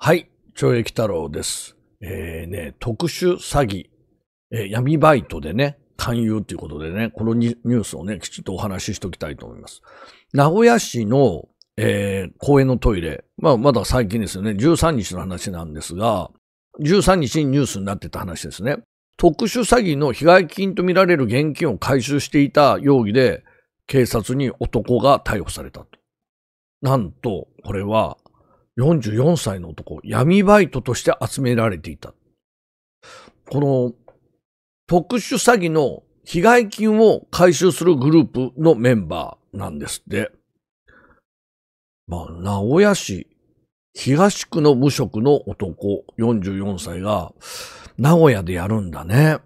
はい、懲役太郎です。えー、ね、特殊詐欺、えー、闇バイトでね、勧誘ということでね、このニュースをね、きちっとお話ししておきたいと思います。名古屋市の、えー、公園のトイレ、まあ、まだ最近ですよね、13日の話なんですが、13日にニュースになってた話ですね。特殊詐欺の被害金とみられる現金を回収していた容疑で、警察に男が逮捕されたと。なんと、これは44歳の男、闇バイトとして集められていた。この特殊詐欺の被害金を回収するグループのメンバーなんですって。まあ、名古屋市東区の無職の男44歳が名古屋でやるんだね。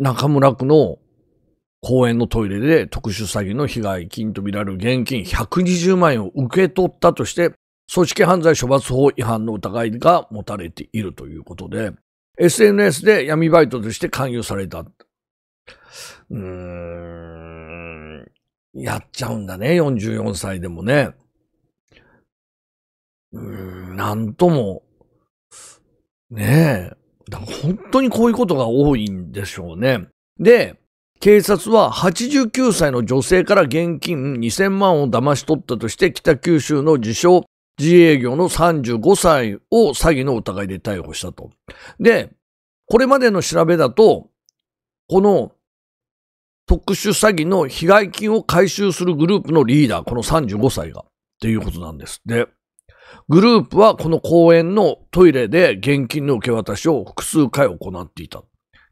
中村区の公園のトイレで特殊詐欺の被害金とみられる現金120万円を受け取ったとして組織犯罪処罰法違反の疑いが持たれているということで、SNS で闇バイトとして勧誘された。うーん、やっちゃうんだね、44歳でもね。うーん、なんとも、ねえ。だから本当にこういうことが多いんでしょうね。で、警察は89歳の女性から現金2000万を騙し取ったとして北九州の自称自営業の35歳を詐欺の疑いで逮捕したと。で、これまでの調べだと、この特殊詐欺の被害金を回収するグループのリーダー、この35歳が、っていうことなんですで、グループはこの公園のトイレで現金の受け渡しを複数回行っていた。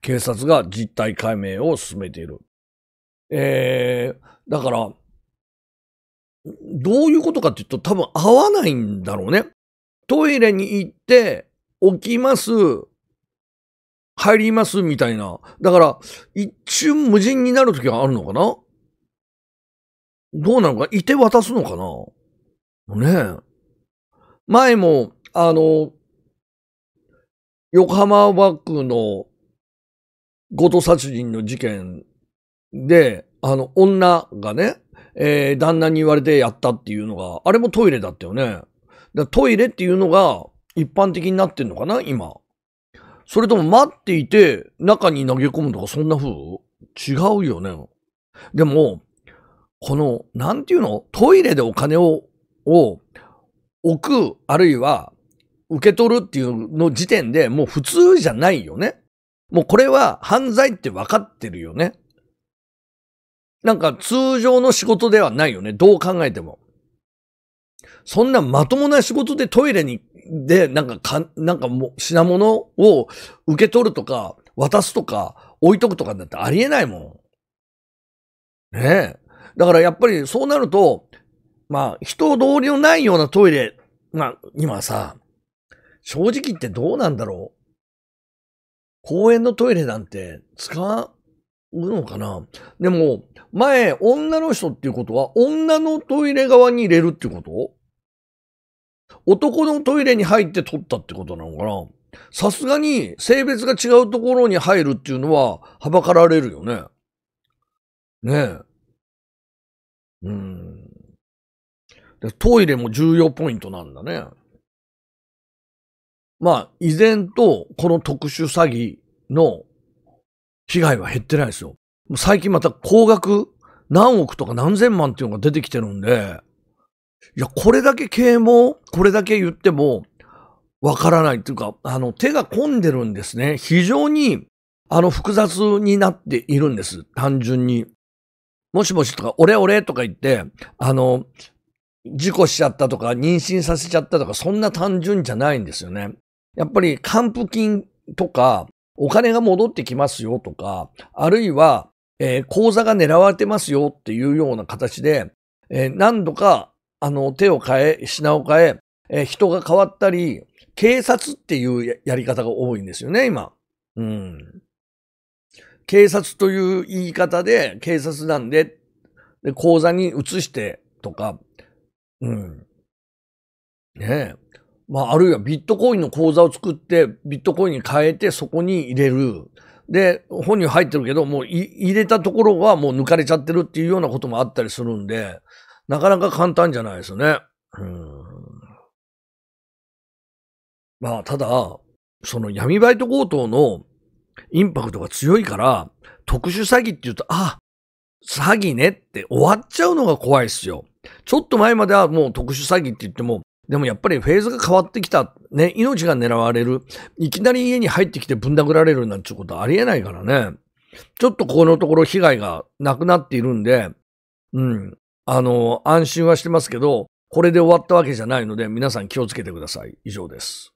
警察が実態解明を進めている。えー、だから、どういうことかって言うと多分合わないんだろうね。トイレに行って、起きます、入りますみたいな。だから、一瞬無人になるときはあるのかなどうなのかいて渡すのかなねえ。前も、あの、横浜バックの強盗殺人の事件で、あの、女がね、えー、旦那に言われてやったっていうのが、あれもトイレだったよね。だトイレっていうのが一般的になってんのかな今。それとも待っていて中に投げ込むとかそんな風違うよね。でも、この、なんていうのトイレでお金を、を置く、あるいは受け取るっていうの時点でもう普通じゃないよね。もうこれは犯罪って分かってるよね。なんか通常の仕事ではないよね。どう考えても。そんなまともな仕事でトイレに、で、なんかか、なんかもう品物を受け取るとか、渡すとか、置いとくとかだってありえないもん。ねえ。だからやっぱりそうなると、まあ、人通りのないようなトイレ、まあ、今さ、正直言ってどうなんだろう公園のトイレなんて使るのかなでも、前、女の人っていうことは、女のトイレ側に入れるってこと男のトイレに入って取ったってことなのかなさすがに性別が違うところに入るっていうのははばかられるよね。ねえ。うん。トイレも重要ポイントなんだね。まあ、依然とこの特殊詐欺の被害は減ってないですよ。最近また高額何億とか何千万っていうのが出てきてるんで、いや、これだけ啓蒙、これだけ言っても、わからないっていうか、あの、手が込んでるんですね。非常に、あの、複雑になっているんです。単純に。もしもしとか、俺俺とか言って、あの、事故しちゃったとか、妊娠させちゃったとか、そんな単純じゃないんですよね。やっぱり、還付金とか、お金が戻ってきますよとか、あるいは、えー、口座が狙われてますよっていうような形で、えー、何度か、あの、手を変え、品を変え、えー、人が変わったり、警察っていうやり方が多いんですよね、今。うん。警察という言い方で、警察なんで、で口座に移してとか、うん。ねえ。まあ、あるいはビットコインの口座を作って、ビットコインに変えてそこに入れる。で、本人入ってるけど、もう入れたところはもう抜かれちゃってるっていうようなこともあったりするんで、なかなか簡単じゃないですね。うん。まあ、ただ、その闇バイト強盗のインパクトが強いから、特殊詐欺って言うと、あ、詐欺ねって終わっちゃうのが怖いっすよ。ちょっと前まではもう特殊詐欺って言っても、でもやっぱりフェーズが変わってきた。ね、命が狙われる。いきなり家に入ってきてぶん殴られるなんてことはありえないからね。ちょっとこのところ被害がなくなっているんで、うん。あの、安心はしてますけど、これで終わったわけじゃないので、皆さん気をつけてください。以上です。